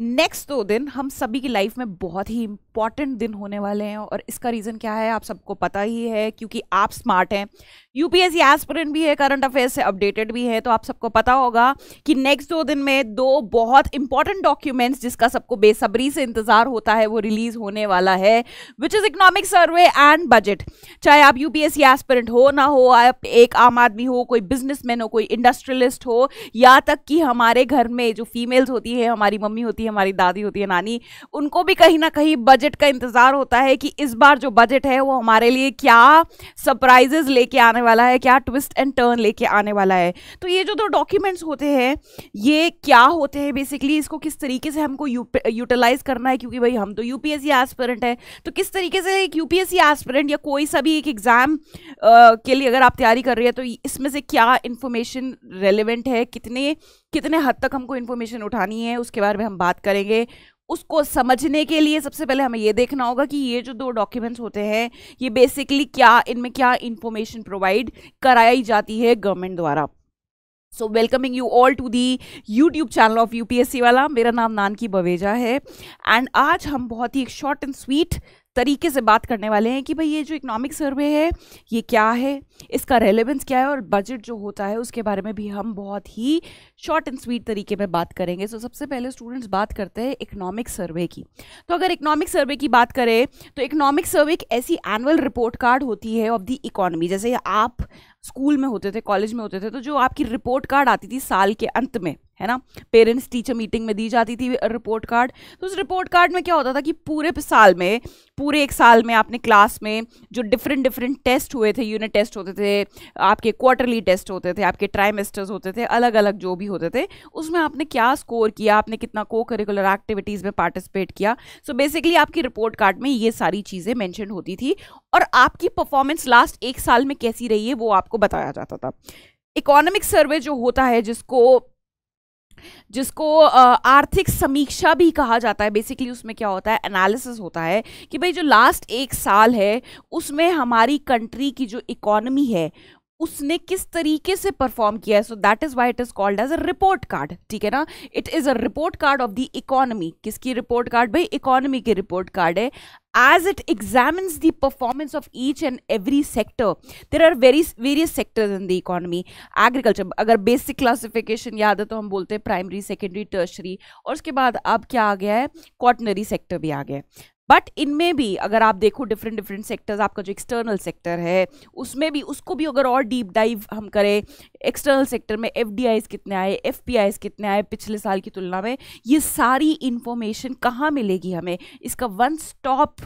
next दो दिन हम सभी की लाइफ में बहुत ही इम्पॉर्टेंट दिन होने वाले हैं और इसका रीज़न क्या है आप सबको पता ही है क्योंकि आप स्मार्ट हैं यूपीएससी एस्पिरेंट भी है करंट अफेयर्स से अपडेटेड भी है तो आप सबको पता होगा कि नेक्स्ट दो दिन में दो बहुत इंपॉर्टेंट डॉक्यूमेंट्स जिसका सबको बेसब्री से इंतज़ार होता है वो रिलीज़ होने वाला है which is economic survey and budget चाहे आप यूपीएससी पी हो ना हो आप एक आम आदमी हो कोई बिजनेसमैन हो कोई इंडस्ट्रियलिस्ट हो या तक कि हमारे घर में जो फीमेल्स होती है हमारी मम्मी होती है हमारी दादी होती है नानी उनको भी कहीं ना कहीं बजट का इंतज़ार होता है कि इस बार जो बजट है वो हमारे लिए क्या सरप्राइजेस लेके आने वाला है क्या ट्विस्ट एंड टर्न लेके आने वाला है तो ये जो दो डॉक्यूमेंट्स होते हैं ये क्या होते हैं बेसिकली इसको किस तरीके से हमको यूटिलाइज करना है क्योंकि भाई हम तो यूपीएससी एस्पिरेंट है तो किस तरीके से एक यूपीएससी एस्पिरेंट या कोई सा भी एक एग्ज़ाम के लिए अगर आप तैयारी कर रहे हैं तो इसमें से क्या इन्फॉर्मेशन रेलिवेंट है कितने कितने हद तक हमको इन्फॉर्मेशन उठानी है उसके बारे में हम बात करेंगे उसको समझने के लिए सबसे पहले हमें ये देखना होगा कि ये जो दो डॉक्यूमेंट्स होते हैं ये बेसिकली क्या इनमें क्या इंफॉर्मेशन प्रोवाइड कराई जाती है गवर्नमेंट द्वारा so welcoming you all to the YouTube channel of UPSC वाला मेरा नाम नानकी बवेजा है एंड आज हम बहुत ही एक शॉर्ट एंड स्वीट तरीके से बात करने वाले हैं कि भाई ये जो इकोनॉमिक सर्वे है ये क्या है इसका रेलेवेंस क्या है और बजट जो होता है उसके बारे में भी हम बहुत ही शॉर्ट एंड स्वीट तरीके में बात करेंगे सो so, सबसे पहले स्टूडेंट्स बात करते हैं इकोनॉमिक सर्वे की तो अगर इकोनॉमिक सर्वे की बात करें तो इकोनॉमिक सर्वे एक ऐसी एनुअल रिपोर्ट कार्ड होती है ऑफ दी इकोनॉमी जैसे आप स्कूल में होते थे कॉलेज में होते थे तो जो आपकी रिपोर्ट कार्ड आती थी साल के अंत में है ना पेरेंट्स टीचर मीटिंग में दी जाती थी रिपोर्ट कार्ड तो उस रिपोर्ट कार्ड में क्या होता था कि पूरे साल में पूरे एक साल में आपने क्लास में जो डिफरेंट डिफरेंट टेस्ट हुए थे यूनिट टेस्ट होते थे आपके क्वार्टरली टेस्ट होते थे आपके ट्राइमेस्टर्स होते थे अलग अलग जो भी होते थे उसमें आपने क्या स्कोर किया आपने कितना को करिकुलर एक्टिविटीज़ में पार्टिसिपेट किया सो so बेसिकली आपकी रिपोर्ट कार्ड में ये सारी चीज़ें मैंशन होती थी और आपकी परफॉर्मेंस लास्ट एक साल में कैसी रही है वो आपको बताया जाता था इकोनॉमिक सर्वे जो होता है जिसको जिसको आर्थिक समीक्षा भी कहा जाता है बेसिकली उसमें क्या होता है एनालिसिस होता है कि भाई जो लास्ट एक साल है उसमें हमारी कंट्री की जो इकोनमी है उसने किस तरीके से परफॉर्म किया है so that is why it is called as a report card ठीक है ना it is a report card of the economy किसकी रिपोर्ट कार्ड भाई इकोनॉमी की रिपोर्ट कार्ड है as it examines the of each and every sector there are very various sector in the economy agriculture अगर basic classification याद है तो हम बोलते हैं प्राइमरी सेकेंडरी टर्सरी और उसके बाद अब क्या आ गया है क्वाटनरी सेक्टर भी आ गया बट इनमें भी अगर आप देखो डिफरेंट डिफरेंट सेक्टर्स आपका जो एक्सटर्नल सेक्टर है उसमें भी उसको भी अगर और डीप डाइव हम करें एक्सटर्नल सेक्टर में एफ कितने आए एफ कितने आए पिछले साल की तुलना में ये सारी इन्फॉर्मेशन कहाँ मिलेगी हमें इसका वन स्टॉप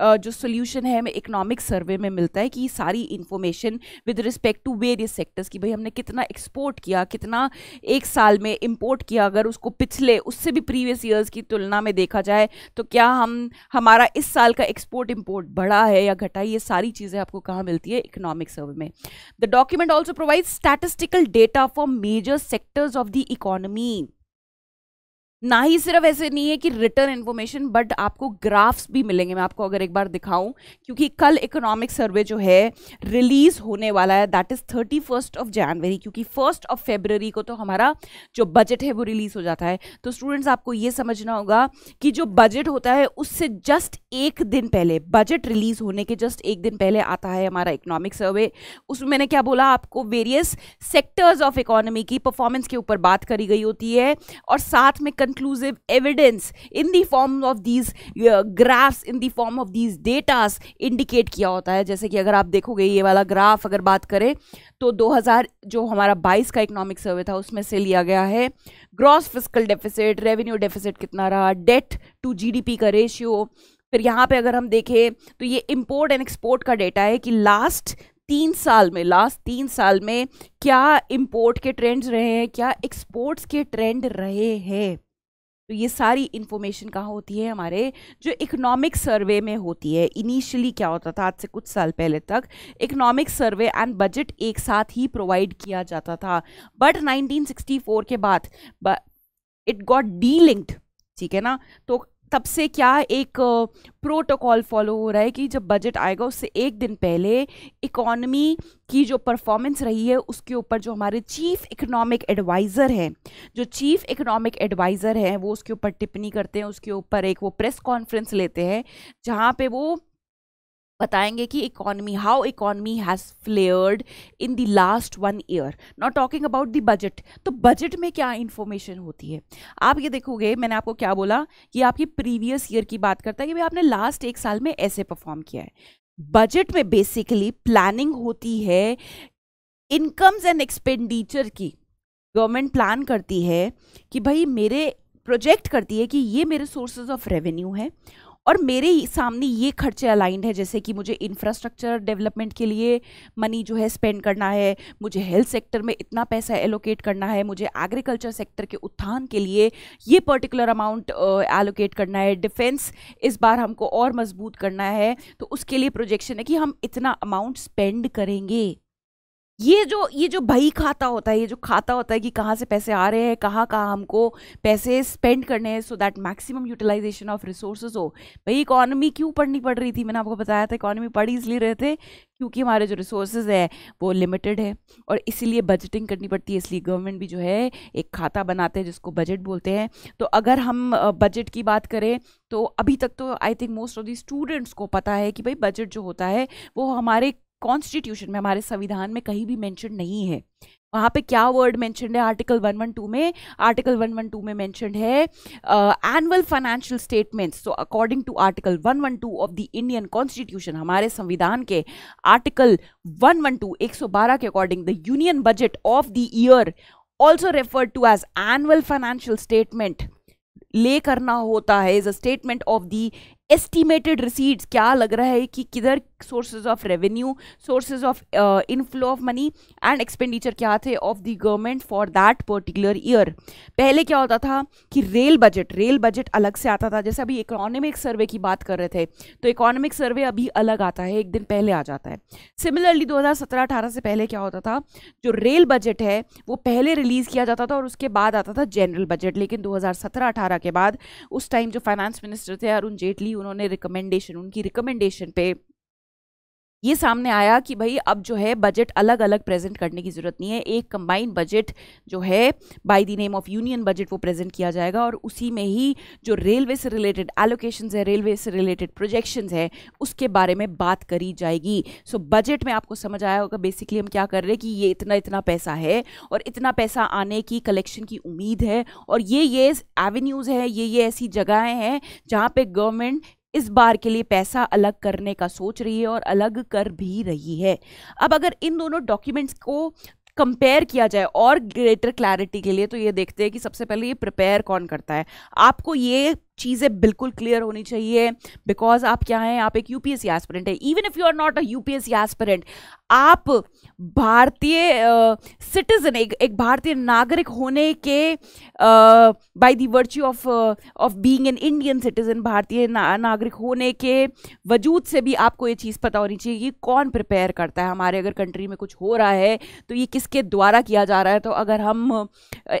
जो सोल्यूशन है हमें इकोनॉमिक सर्वे में मिलता है कि सारी information with respect to various sectors की भाई हमने कितना एक्सपोर्ट किया कितना एक साल में इम्पोर्ट किया अगर उसको पिछले उससे भी प्रीवियस ईयर्स की तुलना में देखा जाए तो क्या हम हमारा इस साल का एक्सपोर्ट इम्पोर्ट बढ़ा है या घटा ये सारी चीज़ें आपको कहाँ मिलती है इकोनॉमिक सर्वे में the document also provide statistical data for major sectors of the economy ना ही सिर्फ ऐसे नहीं है कि रिटर्न इन्फॉर्मेशन बट आपको ग्राफ्स भी मिलेंगे मैं आपको अगर एक बार दिखाऊं क्योंकि कल इकोनॉमिक सर्वे जो है रिलीज होने वाला है that is thirty first of January क्योंकि फर्स्ट ऑफ फेबररी को तो हमारा जो बजट है वो रिलीज़ हो जाता है तो स्टूडेंट्स आपको ये समझना होगा कि जो बजट होता है उससे जस्ट एक दिन पहले बजट रिलीज होने के जस्ट एक दिन पहले आता है हमारा इकोनॉमिक सर्वे उसमें मैंने क्या बोला आपको वेरियस सेक्टर्स ऑफ इकोनॉमी की परफॉर्मेंस के ऊपर बात करी गई होती है और साथ में conclusive evidence in the form of these uh, graphs in the form of these datas indicate किया होता है जैसे कि अगर आप देखोगे ये वाला ग्राफ अगर बात करें तो 2000 जो हमारा 22 का इकोनॉमिक सर्वे था उसमें से लिया गया है gross physical deficit revenue deficit कितना रहा डेट टू जीडीपी का रेशियो फिर यहाँ पे अगर हम देखें तो ये इम्पोर्ट एंड एक्सपोर्ट का डेटा है कि लास्ट तीन साल में लास्ट तीन साल में क्या इम्पोर्ट के ट्रेंड्स रहे हैं क्या एक्सपोर्ट्स के ट्रेंड रहे हैं तो ये सारी इन्फॉर्मेशन कहाँ होती है हमारे जो इकोनॉमिक सर्वे में होती है इनिशियली क्या होता था आज से कुछ साल पहले तक इकोनॉमिक सर्वे एंड बजट एक साथ ही प्रोवाइड किया जाता था बट 1964 के बाद इट गॉट डी लिंक्ड ठीक है ना तो तब से क्या एक प्रोटोकॉल फॉलो हो रहा है कि जब बजट आएगा उससे एक दिन पहले इकॉनमी की जो परफॉर्मेंस रही है उसके ऊपर जो हमारे चीफ इकोनॉमिक एडवाइज़र हैं जो चीफ इकोनॉमिक एडवाइज़र हैं वो उसके ऊपर टिप्पणी करते हैं उसके ऊपर एक वो प्रेस कॉन्फ्रेंस लेते हैं जहाँ पे वो बताएंगे कि economy how economy has flared in the last one year not talking about the budget तो बजट में क्या इन्फॉर्मेशन होती है आप ये देखोगे मैंने आपको क्या बोला ये आपकी प्रीवियस ईयर की बात करता है कि भाई आपने लास्ट एक साल में ऐसे परफॉर्म किया है बजट में बेसिकली प्लानिंग होती है इनकम्स एंड एक्सपेंडिचर की गवर्नमेंट प्लान करती है कि भाई मेरे प्रोजेक्ट करती है कि ये मेरे सोर्सेज ऑफ रेवेन्यू है और मेरे सामने ये खर्चे अलाइंड है जैसे कि मुझे इंफ्रास्ट्रक्चर डेवलपमेंट के लिए मनी जो है स्पेंड करना है मुझे हेल्थ सेक्टर में इतना पैसा एलोकेट करना है मुझे एग्रीकल्चर सेक्टर के उत्थान के लिए ये पर्टिकुलर अमाउंट एलोकेट करना है डिफेंस इस बार हमको और मजबूत करना है तो उसके लिए प्रोजेक्शन है कि हम इतना अमाउंट स्पेंड करेंगे ये जो ये जो बही खाता होता है ये जो खाता होता है कि कहाँ से पैसे आ रहे हैं कहाँ कहाँ हमको पैसे स्पेंड करने हैं so that maximum utilization of resources हो भाई इकॉनमी क्यों पढ़नी पड़ रही थी मैंने आपको बताया था इकॉनमी पढ़ इसलिए रहे थे क्योंकि हमारे जो रिसोर्सेज है वो लिमिटेड है और इसीलिए बजटिंग करनी पड़ती है इसलिए गवर्नमेंट भी जो है एक खाता बनाते हैं जिसको बजट बोलते हैं तो अगर हम बजट की बात करें तो अभी तक तो I think most of the students को पता है कि भाई बजट जो होता है वो हमारे कॉन्स्टिट्यूशन में हमारे संविधान में कहीं भी मेंशन नहीं है वहाँ पे क्या वर्ड मेंशनड है आर्टिकल 112 में आर्टिकल 112 में मेंशनड है annual financial statements so according to article 112 of the Indian constitution हमारे संविधान के आर्टिकल 112 112 के according the union budget of the year also referred to as annual financial statement lay करना होता है is a statement of the estimated receipts क्या लग रहा है कि किधर sources of revenue sources of inflow of money and expenditure क्या थे of the government for that particular year पहले क्या होता था कि रेल बजट रेल बजट अलग से आता था जैसे अभी इकोनॉमिक सर्वे की बात कर रहे थे तो इकोनॉमिक सर्वे अभी अलग आता है एक दिन पहले आ जाता है सिमिलरली 2017-18 से पहले क्या होता था जो रेल बजट है वो पहले रिलीज़ किया जाता था और उसके बाद आता था जनरल बजट लेकिन दो हज़ार के बाद उस टाइम जो फाइनेंस मिनिस्टर थे अरुण जेटली उन्होंने रिकमेंडेशन उनकी रिकमेंडेशन पे ये सामने आया कि भाई अब जो है बजट अलग अलग प्रेजेंट करने की ज़रूरत नहीं है एक कंबाइंड बजट जो है by the name of union budget वो प्रेजेंट किया जाएगा और उसी में ही जो रेलवे से रिलेटेड एलोकेशन है रेलवे से रिलेटेड प्रोजेक्शन है उसके बारे में बात करी जाएगी सो so, बजट में आपको समझ आया होगा बेसिकली हम क्या कर रहे हैं कि ये इतना इतना पैसा है और इतना पैसा आने की कलेक्शन की उम्मीद है और ये ये एवेन्यूज़ हैं ये ये ऐसी जगहें हैं जहाँ पे गवर्नमेंट इस बार के लिए पैसा अलग करने का सोच रही है और अलग कर भी रही है अब अगर इन दोनों डॉक्यूमेंट्स को कंपेयर किया जाए और ग्रेटर क्लैरिटी के लिए तो ये देखते हैं कि सबसे पहले ये प्रिपेयर कौन करता है आपको ये चीज़ें बिल्कुल क्लियर होनी चाहिए बिकॉज आप क्या हैं आप एक सी एस्परेंट है even if you are not a C aspirant आप भारतीय सिटीजन एक एक भारतीय नागरिक होने के by the virtue of of being an Indian citizen भारतीय नागरिक होने के वजूद से भी आपको ये चीज़ पता होनी चाहिए कि कौन प्रिपेयर करता है हमारे अगर कंट्री में कुछ हो रहा है तो ये किसके द्वारा किया जा रहा है तो अगर हम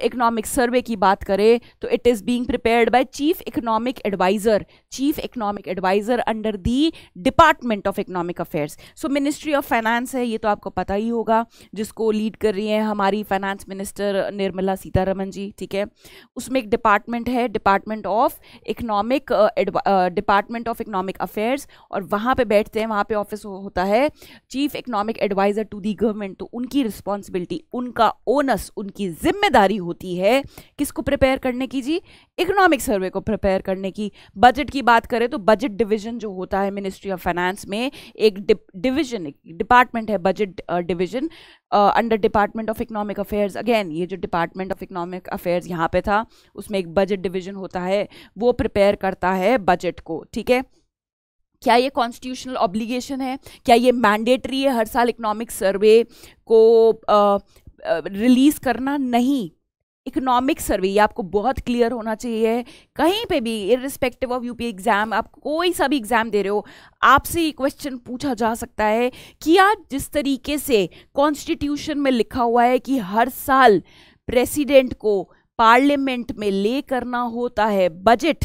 इकोनॉमिक सर्वे की बात करें तो it is being prepare by chief economic adviser chief economic adviser under the department of economic affairs so ministry of finance है ये तो आपको पता ही होगा जिसको लीड कर रही हैं हमारी फाइनेंस मिनिस्टर निर्मला सीतारमन जी ठीक है उसमें एक डिपार्टमेंट है department of economic department of economic affairs और वहाँ पर बैठते हैं वहाँ पर ऑफिस होता है chief economic adviser to the government तो उनकी रिस्पॉन्सिबिलिटी उनका ओनस उनकी जिम्मेदारी होती है किसको प्रिपेयर करने की जी इकोनॉमिक सर्वे को प्रिपेयर प्रिपेयर करने की बजट की बात करें तो बजट डिवीजन जो होता है मिनिस्ट्री ऑफ फाइनेंस में एक डिवीजन डिपार्टमेंट है budget division under department of economic affairs again ये जो डिपार्टमेंट ऑफ इकोनॉमिक अफेयर्स यहाँ पे था उसमें एक बजट डिवीजन होता है वो प्रिपेयर करता है बजट को ठीक है क्या ये कॉन्स्टिट्यूशनल ऑब्लिगेशन है क्या ये मैंडेटरी है हर साल इकोनॉमिक सर्वे को रिलीज़ uh, uh, करना नहीं इकोनॉमिक सर्वे ये आपको बहुत क्लियर होना चाहिए कहीं पे भी इरिस्पेक्टिव ऑफ यूपी एग्ज़ाम आप कोई सा भी एग्ज़ाम दे रहे हो आपसे ये क्वेश्चन पूछा जा सकता है कि आज जिस तरीके से कॉन्स्टिट्यूशन में लिखा हुआ है कि हर साल प्रेसिडेंट को पार्लियामेंट में ले करना होता है बजट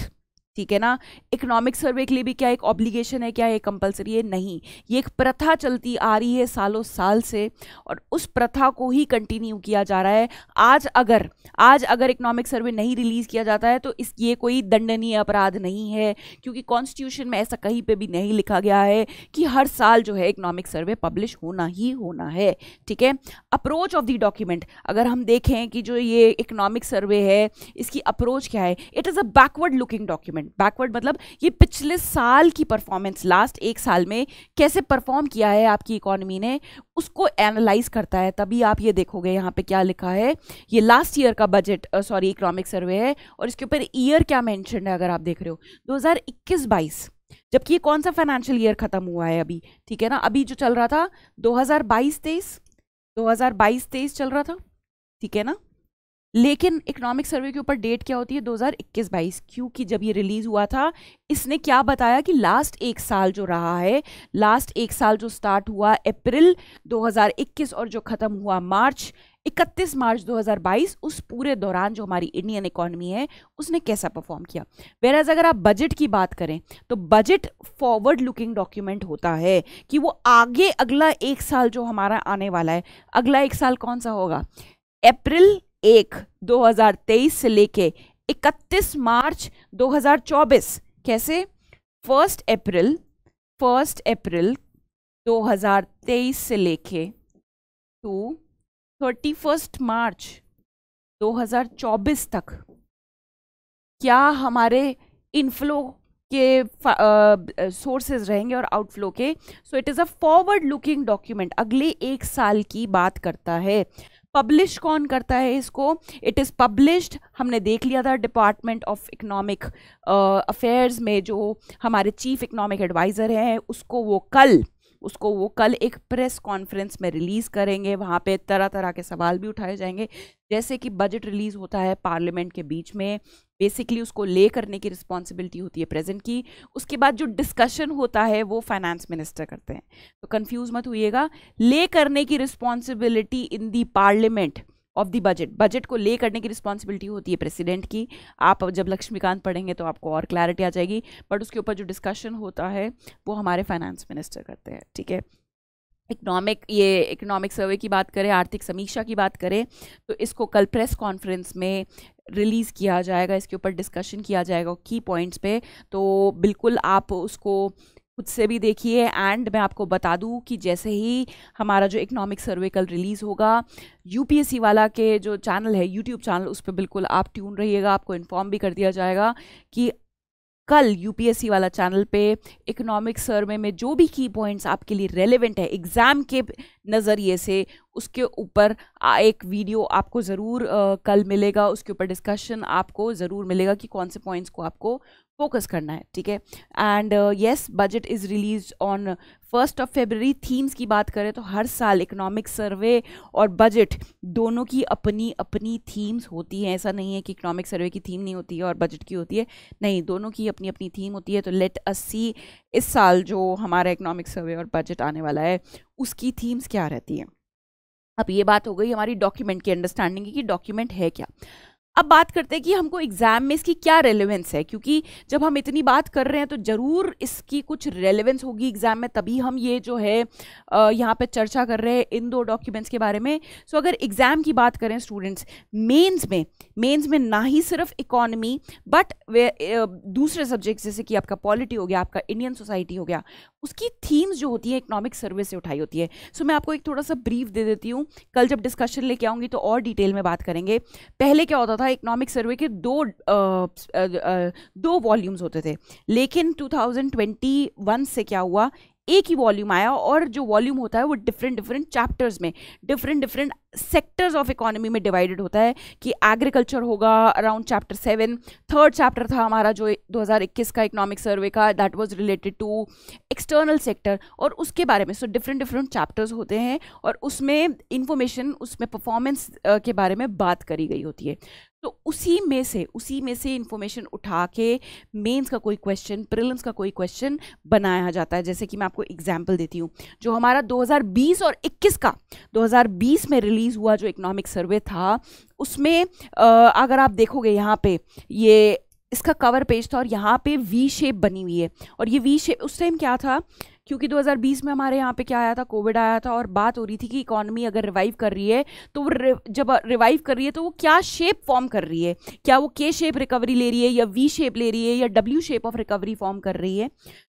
ठीक है ना इकोनॉमिक सर्वे के लिए भी क्या एक ऑब्लिगेशन है क्या ये कंपलसरी है नहीं ये एक प्रथा चलती आ रही है सालों साल से और उस प्रथा को ही कंटिन्यू किया जा रहा है आज अगर आज अगर इकोनॉमिक सर्वे नहीं रिलीज़ किया जाता है तो इस ये कोई दंडनीय अपराध नहीं है क्योंकि कॉन्स्टिट्यूशन में ऐसा कहीं पर भी नहीं लिखा गया है कि हर साल जो है इकोनॉमिक सर्वे पब्लिश होना ही होना है ठीक है अप्रोच ऑफ द डॉक्यूमेंट अगर हम देखें कि जो ये इकोनॉमिक सर्वे है इसकी अप्रोच क्या है it is a backward looking document backward backward मतलब ये पिछले साल की परफॉर्मेंस लास्ट एक साल में कैसे परफॉर्म किया है आपकी इकोनॉमी ने उसको एनालाइज करता है तभी आप ये देखोगे यहाँ पे क्या लिखा है ये लास्ट ईयर का बजट सॉरी इकोनॉमिक सर्वे है और इसके ऊपर ईयर क्या मैंशन है अगर आप देख रहे हो दो हज़ार इक्कीस बाईस जबकि ये कौन सा फाइनेंशियल ईयर ख़त्म हुआ है अभी ठीक है ना अभी जो चल रहा था दो हजार बाईस तेईस चल रहा था ठीक है ना लेकिन इकोनॉमिक सर्वे के ऊपर डेट क्या होती है 2021-22 क्योंकि जब ये रिलीज़ हुआ था इसने क्या बताया कि लास्ट एक साल जो रहा है लास्ट एक साल जो स्टार्ट हुआ अप्रैल 2021 और जो ख़त्म हुआ मार्च 31 मार्च 2022 उस पूरे दौरान जो हमारी इंडियन इकोनॉमी है उसने कैसा परफॉर्म किया वेराज अगर आप बजट की बात करें तो बजट फॉरवर्ड लुकिंग डॉक्यूमेंट होता है कि वो आगे अगला एक साल जो हमारा आने वाला है अगला एक साल कौन सा होगा अप्रैल एक 2023 से लेके 31 मार्च 2024 कैसे फर्स्ट अप्रैल फर्स्ट अप्रैल 2023 से लेके टू थर्टी फर्स्ट मार्च 2024 तक क्या हमारे इनफ्लो के सोर्सेज uh, रहेंगे और आउटफ्लो के so it is a forward looking document अगले एक साल की बात करता है पब्लिश कौन करता है इसको इट इज़ पब्लिश्ड हमने देख लिया था डिपार्टमेंट ऑफ इकोनॉमिक अफेयर्स में जो हमारे चीफ इकोनॉमिक एडवाइज़र हैं उसको वो कल उसको वो कल एक प्रेस कॉन्फ्रेंस में रिलीज़ करेंगे वहाँ पे तरह तरह के सवाल भी उठाए जाएंगे जैसे कि बजट रिलीज़ होता है पार्लियामेंट के बीच में बेसिकली उसको ले करने की रिस्पॉन्सिबिलिटी होती है प्रेजेंट की उसके बाद जो डिस्कशन होता है वो फाइनेंस मिनिस्टर करते हैं तो कन्फ्यूज़ मत हुईगा ले करने की responsibility in the parliament of the budget budget को ले करने की रिस्पॉन्सिबिलिटी होती है प्रेसिडेंट की आप जब लक्ष्मीकांत पढ़ेंगे तो आपको और क्लैरिटी आ जाएगी बट उसके ऊपर जो डिस्कशन होता है वो हमारे फाइनेंस मिनिस्टर करते हैं ठीक है इकोनॉमिक ये इकोनॉमिक सर्वे की बात करें आर्थिक समीक्षा की बात करें तो इसको कल प्रेस कॉन्फ्रेंस में रिलीज़ किया जाएगा इसके ऊपर डिस्कशन किया जाएगा की पॉइंट्स पे तो बिल्कुल आप उसको खुद से भी देखिए एंड मैं आपको बता दूं कि जैसे ही हमारा जो इकोनॉमिक सर्वे कल रिलीज़ होगा यूपीएससी वाला के जो चैनल है यूट्यूब चैनल उस पर बिल्कुल आप ट्यून रहिएगा आपको इन्फॉर्म भी कर दिया जाएगा कि कल यूपीएससी वाला चैनल पे इकोनॉमिक सर्वे में जो भी की पॉइंट्स आपके लिए रेलिवेंट है एग्ज़ाम के नज़रिए से उसके ऊपर एक वीडियो आपको ज़रूर कल मिलेगा उसके ऊपर डिस्कशन आपको ज़रूर मिलेगा कि कौन से पॉइंट्स को आपको फोकस करना है ठीक है and yes budget is release on first of February themes की बात करें तो हर साल इकोनॉमिक सर्वे और बजट दोनों की अपनी अपनी थीम्स होती हैं ऐसा नहीं है कि इकोनॉमिक सर्वे की थीम नहीं होती है और बजट की होती है नहीं दोनों की अपनी अपनी थीम होती है तो लेट अस सी इस साल जो हमारा इकोनॉमिक सर्वे और बजट आने वाला है उसकी थीम्स क्या रहती हैं अब ये बात हो गई हमारी डॉक्यूमेंट की अंडरस्टैंडिंग की कि डॉक्यूमेंट है क्या अब बात करते हैं कि हमको एग्ज़ाम में इसकी क्या रेलेवेंस है क्योंकि जब हम इतनी बात कर रहे हैं तो ज़रूर इसकी कुछ रेलेवेंस होगी एग्ज़ाम में तभी हम ये जो है यहाँ पे चर्चा कर रहे हैं इन दो डॉक्यूमेंट्स के बारे में सो अगर एग्ज़ाम की बात करें स्टूडेंट्स मेंस में मेंस में ना ही सिर्फ इकोनॉमी बट दूसरे सब्जेक्ट जैसे कि आपका पॉलिटी हो गया आपका इंडियन सोसाइटी हो गया उसकी थीम्स जो होती है इकोनॉमिक सर्वे से उठाई होती है सो so, मैं आपको एक थोड़ा सा ब्रीफ दे देती हूँ कल जब डिस्कशन लेके आऊँगी तो और डिटेल में बात करेंगे पहले क्या होता था इकोनॉमिक सर्वे के दो आ, आ, दो वॉल्यूम्स होते थे लेकिन 2021 से क्या हुआ एक ही वॉल्यूम आया और जो वॉल्यूम होता है वो डिफरेंट डिफरेंट चैप्टर्स में different different sectors of economy में डिवाइडेड होता है कि एग्रीकल्चर होगा around chapter seven third chapter था हमारा जो 2021 का इकोनॉमिक सर्वे का that was related to external sector और उसके बारे में सो डिफरेंट डिफरेंट चैप्टर्स होते हैं और उसमें इंफॉर्मेशन उसमें परफॉर्मेंस के बारे में बात करी गई होती है तो उसी में से उसी में से इन्फॉर्मेशन उठा के मेंस का कोई क्वेश्चन प्रिलम्स का कोई क्वेश्चन बनाया जाता है जैसे कि मैं आपको एग्जांपल देती हूँ जो हमारा 2020 और 21 का 2020 में रिलीज रिलीज़ हुआ जो इकोनॉमिक सर्वे था उसमें आ, अगर आप देखोगे यहाँ पे ये इसका कवर पेज था और यहाँ पे वी शेप बनी हुई है और ये वी शेप उस टाइम क्या था क्योंकि 2020 में हमारे यहाँ पे क्या आया था कोविड आया था और बात हो रही थी कि इकोनॉमी अगर रिवाइव कर रही है तो वो जब रिवाइव कर रही है तो वो क्या शेप फॉर्म कर रही है क्या वो के शेप रिकवरी ले रही है या वी शेप ले रही है या W shape of recovery form कर रही है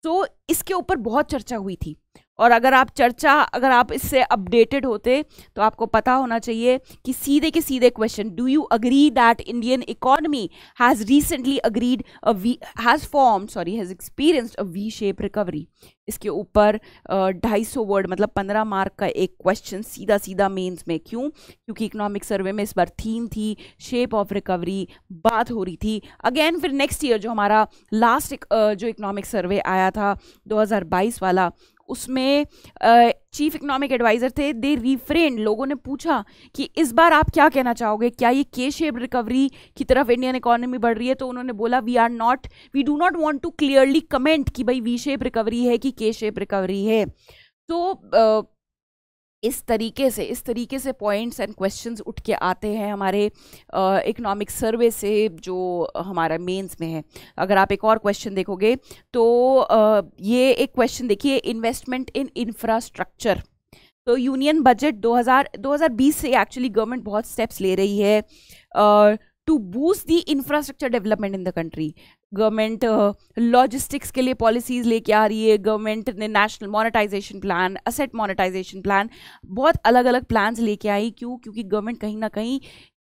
तो इसके ऊपर बहुत चर्चा हुई थी और अगर आप चर्चा अगर आप इससे अपडेटेड होते तो आपको पता होना चाहिए कि सीधे के सीधे question do you agree that Indian economy has recently agreed has form sorry has experienced a V shape recovery इसके ऊपर ढाई सौ वर्ड मतलब पंद्रह मार्क का एक क्वेश्चन सीधा सीधा मेंस में क्यों क्योंकि इकोनॉमिक सर्वे में इस बार थीम थी शेप ऑफ रिकवरी बात हो रही थी अगेन फिर नेक्स्ट ईयर जो हमारा लास्ट जो इकोनॉमिक सर्वे आया था 2022 वाला उसमें चीफ इकोनॉमिक एडवाइज़र थे दे रिफ्रेन लोगों ने पूछा कि इस बार आप क्या कहना चाहोगे क्या ये के शेप रिकवरी की तरफ इंडियन इकोनॉमी बढ़ रही है तो उन्होंने बोला we are not we do not want to clearly comment कि भाई वी शेप रिकवरी है कि के शेप रिकवरी है तो इस तरीके से इस तरीके से पॉइंट्स एंड क्वेश्चंस उठ के आते हैं हमारे इकोनॉमिक सर्वे से जो हमारा मेंस में है अगर आप एक और क्वेश्चन देखोगे तो uh, ये एक क्वेश्चन देखिए इन्वेस्टमेंट इन इंफ्रास्ट्रक्चर तो यूनियन बजट 2000 2020 से एक्चुअली गवर्नमेंट बहुत स्टेप्स ले रही है to boost the infrastructure development in the country government logistics uh, के लिए पॉलिसीज़ लेके आ रही है गवर्नमेंट ने national monetisation plan asset monetisation plan बहुत अलग अलग प्लान्स लेके आई क्यों क्योंकि गवर्नमेंट कहीं ना कहीं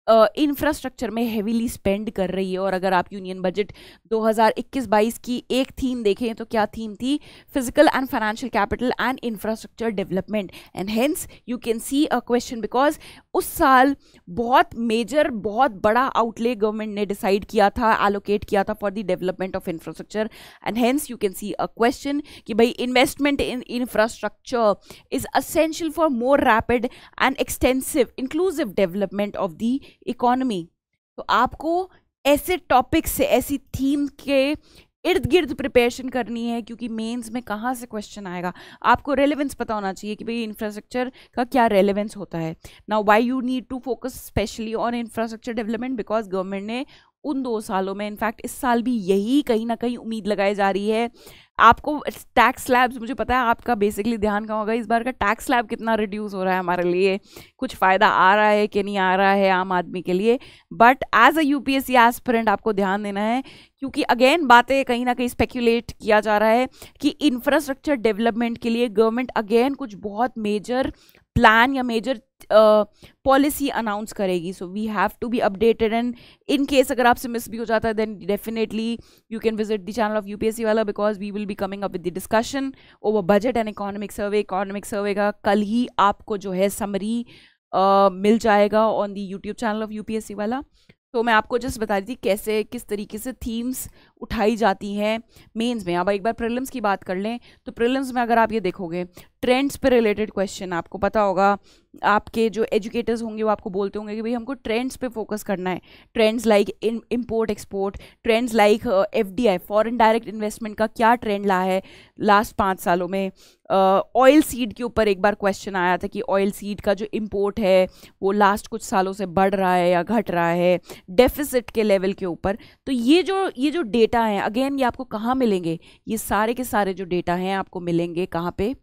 इंफ्रास्ट्रक्चर uh, में हैविली स्पेंड कर रही है और अगर आप यूनियन बजट 2021-22 की एक थीम देखें तो क्या थीम थी physical and financial capital and infrastructure development and hence you can see a question because उस साल बहुत मेजर बहुत बड़ा आउटले गवर्नमेंट ने डिसाइड किया था एलोकेट किया था for the development of infrastructure and hence you can see a question कि भाई investment in infrastructure is essential for more rapid and extensive inclusive development of the economy तो आपको ऐसे टॉपिक से ऐसी थीम के इर्द गिर्द प्रिपरेशन करनी है क्योंकि मेंस में कहाँ से क्वेश्चन आएगा आपको रेलेवेंस पता होना चाहिए कि भाई इंफ्रास्ट्रक्चर का क्या रेलेवेंस होता है now why you need to focus specially on infrastructure development because government ने उन दो सालों में इनफैक्ट इस साल भी यही कहीं ना कहीं उम्मीद लगाई जा रही है आपको टैक्स स्लैब्स मुझे पता है आपका बेसिकली ध्यान कहाँ होगा इस बार का टैक्स स्लैब कितना रिड्यूस हो रहा है हमारे लिए कुछ फ़ायदा आ रहा है कि नहीं आ रहा है आम आदमी के लिए but as a UPSC aspirant आपको ध्यान देना है क्योंकि अगेन बातें कहीं ना कहीं स्पेक्यूलेट किया जा रहा है कि इंफ्रास्ट्रक्चर डेवलपमेंट के लिए गवर्नमेंट अगेन कुछ बहुत मेजर प्लान या मेजर पॉलिसी अनाउंस करेगी so we have to be updated and in case अगर आपसे मिस भी हो जाता है then definitely you can visit the channel of UPSC वाला because we will be coming up with the discussion over budget and economic survey economic survey का कल ही आपको जो है समरी uh, मिल जाएगा on the YouTube channel of UPSC वाला तो मैं आपको जस्ट बता रही थी कैसे किस तरीके से थीम्स उठाई जाती हैं मेंस में अब एक बार प्रिलिम्स की बात कर लें तो प्रिलिम्स में अगर आप ये देखोगे ट्रेंड्स पे रिलेटेड क्वेश्चन आपको पता होगा आपके जो एजुकेटर्स होंगे वो आपको बोलते होंगे कि भाई हमको ट्रेंड्स पे फोकस करना है trends like import export trends like F D I foreign direct investment का क्या ट्रेंड ला है लास्ट पाँच सालों में ऑयल uh, सीड के ऊपर एक बार क्वेश्चन आया था कि ऑयल सीड का जो इम्पोर्ट है वो लास्ट कुछ सालों से बढ़ रहा है या घट रहा है डेफिसिट के लेवल के ऊपर तो ये जो ये जो डेटा है अगेन ये आपको कहाँ मिलेंगे ये सारे के सारे जो डेटा हैं आपको मिलेंगे कहाँ पर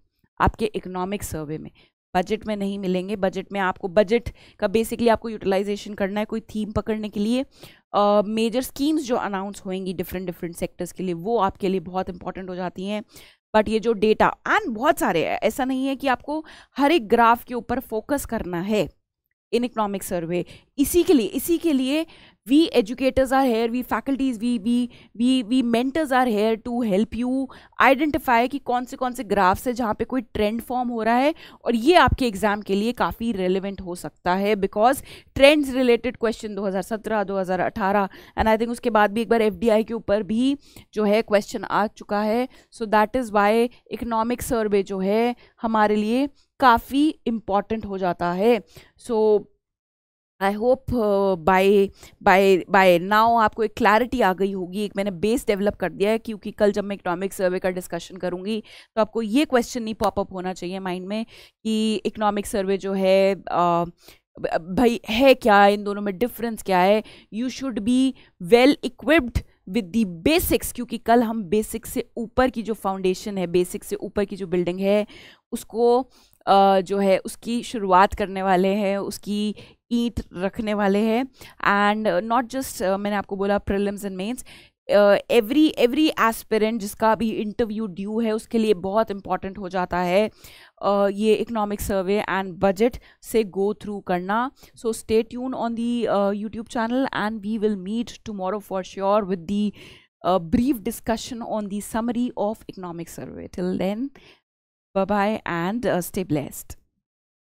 आपके इकोनॉमिक सर्वे में बजट में नहीं मिलेंगे बजट में आपको बजट का बेसिकली आपको यूटिलाइजेशन करना है कोई थीम पकड़ने के लिए मेजर uh, स्कीम्स जो अनाउंस होंगी डिफरेंट डिफरेंट सेक्टर्स के लिए वो आपके लिए बहुत इंपॉर्टेंट हो जाती हैं बट ये जो डेटा एंड बहुत सारे है ऐसा नहीं है कि आपको हर एक ग्राफ के ऊपर फोकस करना है इन इकोनॉमिक सर्वे इसी के लिए इसी के लिए we educators are here we faculties we we we we mentors are here to help you identify कि कौन से कौन से ग्राफ्स है जहाँ पे कोई ट्रेंड फॉर्म हो रहा है और ये आपके एग्जाम के लिए काफ़ी रेलिवेंट हो सकता है because trends related question 2017 2018 and I think उसके बाद भी एक बार एफ के ऊपर भी जो है क्वेश्चन आ चुका है so that is why economic survey जो है हमारे लिए काफ़ी इम्पॉर्टेंट हो जाता है so so, I hope bye bye bye now आपको एक क्लैरिटी आ गई होगी एक मैंने बेस डेवलप कर दिया है क्योंकि कल जब मैं इकोनॉमिक सर्वे का डिस्कशन करूँगी तो आपको ये क्वेश्चन नहीं पॉपअप होना चाहिए माइंड में कि इकोनॉमिक सर्वे जो है uh, भाई है क्या इन दोनों में डिफरेंस क्या है you should be well equipped with the basics क्योंकि कल हम बेसिक्स से ऊपर की जो फाउंडेशन है बेसिक से ऊपर की जो बिल्डिंग है उसको Uh, जो है उसकी शुरुआत करने वाले हैं उसकी ईंट रखने वाले हैं एंड नॉट जस्ट मैंने आपको बोला prelims and mains every every aspirant जिसका भी इंटरव्यू ड्यू है उसके लिए बहुत इंपॉर्टेंट हो जाता है uh, ये इकोनॉमिक सर्वे एंड बजट से गो थ्रू करना so stay tune on the YouTube channel and we will meet tomorrow for sure with the brief discussion on the summary of economic survey till then bye bye and uh, stay blessed